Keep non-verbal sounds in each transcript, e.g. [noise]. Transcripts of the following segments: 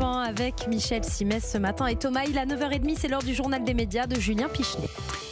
avec Michel Simès ce matin et Thomas, il à 9h30, c'est l'heure du journal des médias de Julien Pichenet.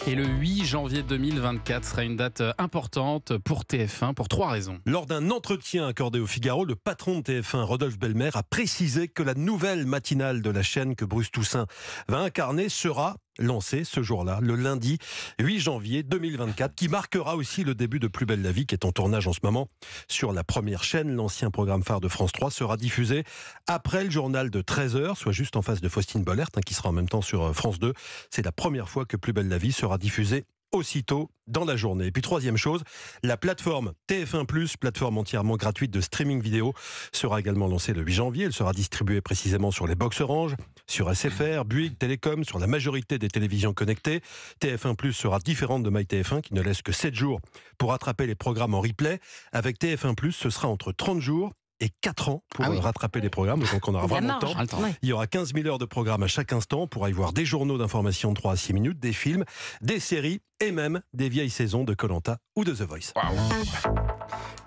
Et le 8 janvier 2024 sera une date importante pour TF1 pour trois raisons. Lors d'un entretien accordé au Figaro, le patron de TF1, Rodolphe Belmer, a précisé que la nouvelle matinale de la chaîne que Bruce Toussaint va incarner sera lancé ce jour-là, le lundi 8 janvier 2024, qui marquera aussi le début de Plus belle la vie, qui est en tournage en ce moment sur la première chaîne. L'ancien programme phare de France 3 sera diffusé après le journal de 13h, soit juste en face de Faustine Bollert, hein, qui sera en même temps sur euh, France 2. C'est la première fois que Plus belle la vie sera diffusée aussitôt dans la journée. Et puis troisième chose, la plateforme TF1 ⁇ plateforme entièrement gratuite de streaming vidéo, sera également lancée le 8 janvier. Elle sera distribuée précisément sur les box Orange, sur SFR, Bouygues, Télécom, sur la majorité des télévisions connectées. TF1 ⁇ sera différente de MyTF1 qui ne laisse que 7 jours pour attraper les programmes en replay. Avec TF1 ⁇ ce sera entre 30 jours et 4 ans pour ah rattraper les programmes. Donc on aura vraiment le temps. Il y aura 15 000 heures de programmes à chaque instant pour y voir des journaux d'information de 3 à 6 minutes, des films, des séries et même des vieilles saisons de Colanta ou de The Voice.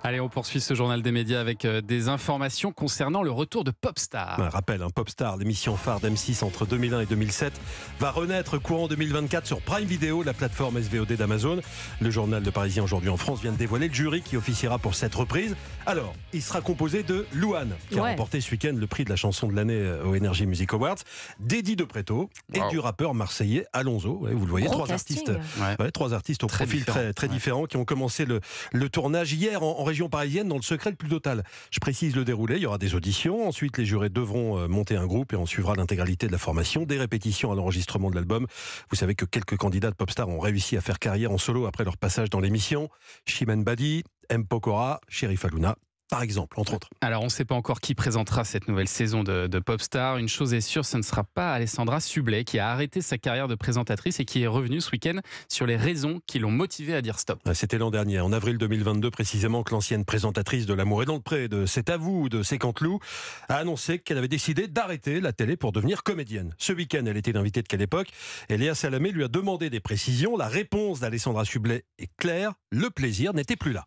Allez, on poursuit ce journal des médias avec euh, des informations concernant le retour de Popstar. Un rappel, un hein, Popstar, l'émission phare d'M6 entre 2001 et 2007, va renaître courant 2024 sur Prime Video, la plateforme SVOD d'Amazon. Le journal de Parisien aujourd'hui en France vient de dévoiler le jury qui officiera pour cette reprise. Alors, il sera composé de Louane, qui a remporté ce week-end le prix de la chanson de l'année euh, au Energy Music Awards, d'Eddie De et du rappeur marseillais Alonso. Vous le voyez, trois artistes, trois artistes au très profil très, très différents qui ont commencé le, tournage hier en région parisienne dans le secret le plus total. Je précise le déroulé, il y aura des auditions, ensuite les jurés devront euh, monter un groupe et on suivra l'intégralité de la formation, des répétitions à l'enregistrement de l'album. Vous savez que quelques candidats de Popstar ont réussi à faire carrière en solo après leur passage dans l'émission. Shimen Badi, M. Pokora, Sherif Aluna, par exemple, entre autres. Alors, on ne sait pas encore qui présentera cette nouvelle saison de, Popstar. Une chose est sûre, ce ne sera pas Alessandra Sublet qui a arrêté sa carrière de présentatrice et qui est revenue ce week-end sur les raisons qui l'ont motivée à dire stop. Ah, c'était l'an dernier, en avril 2022 précisément, que l'ancienne présentatrice de L'amour est dans le pré, de C'est à vous, de C'est loup, a annoncé qu'elle avait décidé d'arrêter la télé pour devenir comédienne. Ce week-end, elle était l'invitée de quelle époque Et Léa Salamé lui a demandé des précisions. La réponse d'Alessandra Sublet est claire, le plaisir n'était plus là.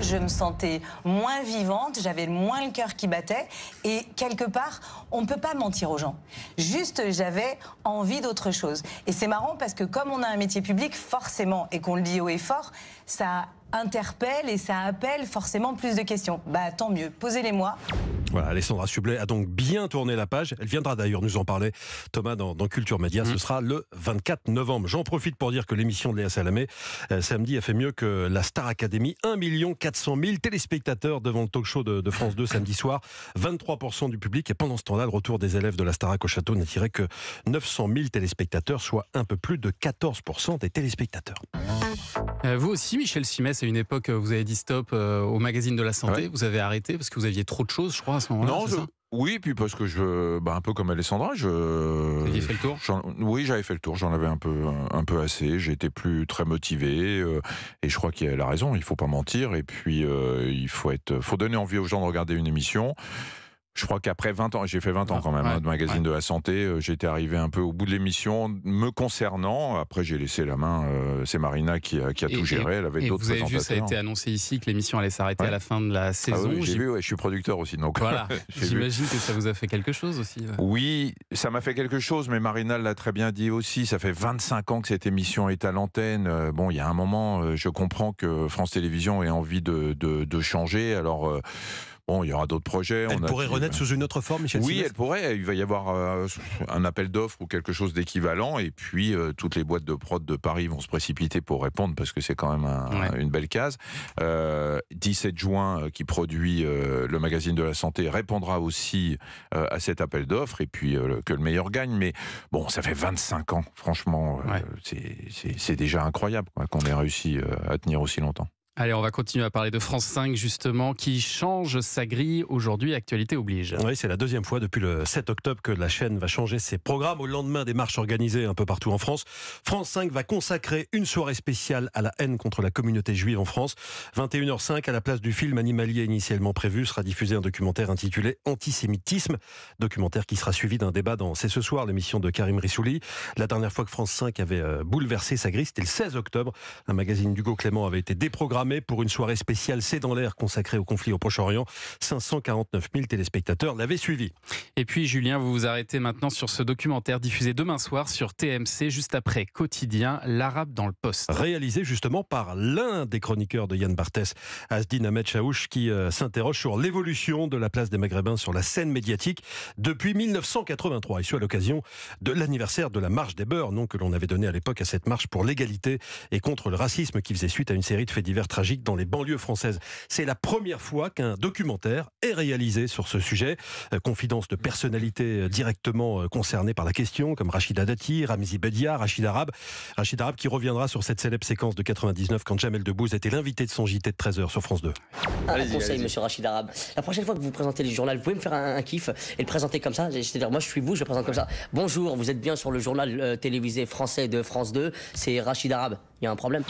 Je me sentais moins vivante, j'avais moins le cœur qui battait et quelque part, on ne peut pas mentir aux gens. Juste, j'avais envie d'autre chose. Et c'est marrant parce que comme on a un métier public, forcément, et qu'on le dit haut et fort, ça interpelle et ça appelle forcément plus de questions. Bah tant mieux, posez-les-moi. Voilà, Alessandra Sublet a donc bien tourné la page. Elle viendra d'ailleurs nous en parler, Thomas, dans, Culture Média. Ce mhm. sera le 24 novembre. J'en profite pour dire que l'émission de Léa Salamé, euh, samedi, a fait mieux que la Star Academy. 1 400 000 téléspectateurs devant le talk show de, France 2 samedi soir. 23% du public. Et pendant ce temps-là, le retour des élèves de la Starac au château n'attirait que 900 000 téléspectateurs, soit un peu plus de 14% des téléspectateurs. Euh, vous aussi, Michel Simès, à une époque, euh, vous avez dit stop euh, au magazine de la santé. Vous avez arrêté parce que vous aviez trop de choses, je crois, à ce moment-là. Non, oui, puis parce que je, bah, un peu comme Alessandra, je. Vous fait le tour. Oui, j'avais fait le tour. J'en avais un peu, un peu assez. J'étais plus très motivé. et je crois qu'il a raison. Il faut pas mentir. Et puis, il faut être, faut donner envie aux gens de regarder une émission je crois qu'après 20 ans, j'ai fait 20 ans quand même, hein, de magazine de la santé, euh, j'étais arrivé un peu au bout de l'émission, me concernant. Après, j'ai laissé la main, euh, c'est Marina qui a, tout géré, elle avait d'autres Vous avez vu, ça a été annoncé ici que l'émission allait s'arrêter à la fin de la ah saison. oui, j'ai vu, je suis producteur aussi, donc. Voilà, [laughs] j'imagine que ça vous a fait quelque chose aussi. Oui, ça m'a fait quelque chose, mais Marina l'a très bien dit aussi, ça fait 25 ans que cette émission est à l'antenne. Euh, bon, il y a un moment, je comprends que France Télévisions ait envie de, changer, alors il y aura d'autres projets. Elle on pourrait renaître bah. sous une autre forme, Michel Oui, elle pourrait. Il va y avoir euh, un appel d'offres ou quelque chose d'équivalent. Et puis, euh, toutes les boîtes de prod de Paris vont se précipiter pour répondre parce que c'est quand même une belle case. 17 euh, juin, qui produit le magazine de la santé, répondra aussi à cet appel d'offres. Et puis, que le meilleur gagne. Mais bon, ça fait 25 ans. Franchement, c'est déjà incroyable qu'on ait réussi à tenir aussi longtemps. Allez, on va continuer à parler de France 5 justement, qui change sa grille aujourd'hui, actualité oblige. Oui, c'est la deuxième fois depuis le 7 octobre que la chaîne va changer ses programmes au lendemain des marches organisées un peu partout en France. France 5 va consacrer une soirée spéciale à la haine contre la communauté juive en France. 21h05, à la place du film animalier initialement prévu, sera diffusé un documentaire intitulé Antisémitisme, documentaire qui sera suivi d'un débat dans C'est ce soir, l'émission de Karim Rissouli. La dernière fois que France 5 avait euh, bouleversé sa grille, c'était le 16 octobre. Un magazine d'Hugo Clément avait été déprogrammé pour une soirée spéciale C'est dans l'air consacrée au conflit au Proche-Orient. 549 000 téléspectateurs l'avaient suivi. Et puis Julien, vous vous arrêtez maintenant sur ce documentaire diffusé demain soir sur TMC, juste après Quotidien, l'Arabe dans le Poste. Réalisé justement par l'un des chroniqueurs de Yann Barthès, Asdin Ahmed Chaouch, qui euh, s'interroge sur l'évolution de la place des Maghrébins sur la scène médiatique depuis 1983. Et ce, à l'occasion de l'anniversaire de la Marche des Beurs, nom que l'on avait donné à l'époque à cette marche pour l'égalité et contre le racisme qui faisait suite à une série de faits divers tragique dans les banlieues françaises. C'est la première fois qu'un documentaire est réalisé sur ce sujet. Euh, confidence de personnalités euh, directement euh, concernées par la question, comme Rachida Dati, Ramzi Bedia, Rachid Arab. Rachid Arab qui reviendra sur cette célèbre séquence de 99 quand Jamel Debbouze était l'invité de son JT de 13h sur France 2. Un conseil, monsieur Rachid Arab. La prochaine fois que vous présentez le journal, vous pouvez me faire un, kiff et le présenter comme ça C'est-à-dire, moi je suis vous, je le présente comme ça. Bonjour, vous êtes bien sur le journal télévisé français de France 2, c'est Rachid Arab. Il y a un problème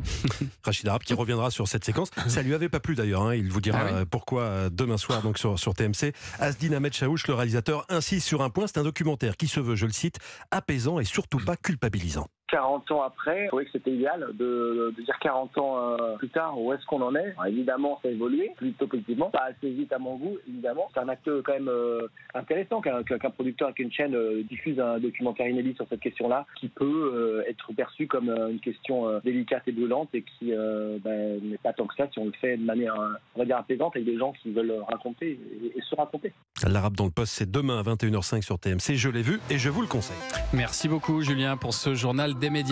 [laughs] Rachid Arab qui reviendra sur cette séquence. Ça lui avait pas plu d'ailleurs, hein. il vous dira ah euh, pourquoi euh, demain soir donc sur, sur TMC. Asdin Ahmed Chaouch, le réalisateur, insiste sur un point, c'est un documentaire qui se veut, je le cite, apaisant et surtout pas culpabilisant. 40 ans après, je trouvais que c'était idéal de, dire 40 ans euh, plus tard où est-ce qu'on en est. évidemment, ça a évolué plutôt positivement, pas assez vite à mon goût, évidemment. C'est un acte quand même euh, intéressant qu'un producteur avec une chaîne euh, diffuse un documentaire inédit sur cette question-là qui peut être perçu comme une question délicate et brûlante et qui ben, n'est pas tant que ça si on le fait de manière, on va dire, apaisante avec des gens qui veulent raconter et, se raconter. L'arabe dans le poste, c'est demain à 21h05 sur TMC. Je l'ai vu et je vous le conseille. Merci beaucoup, Julien, pour ce journal des médias.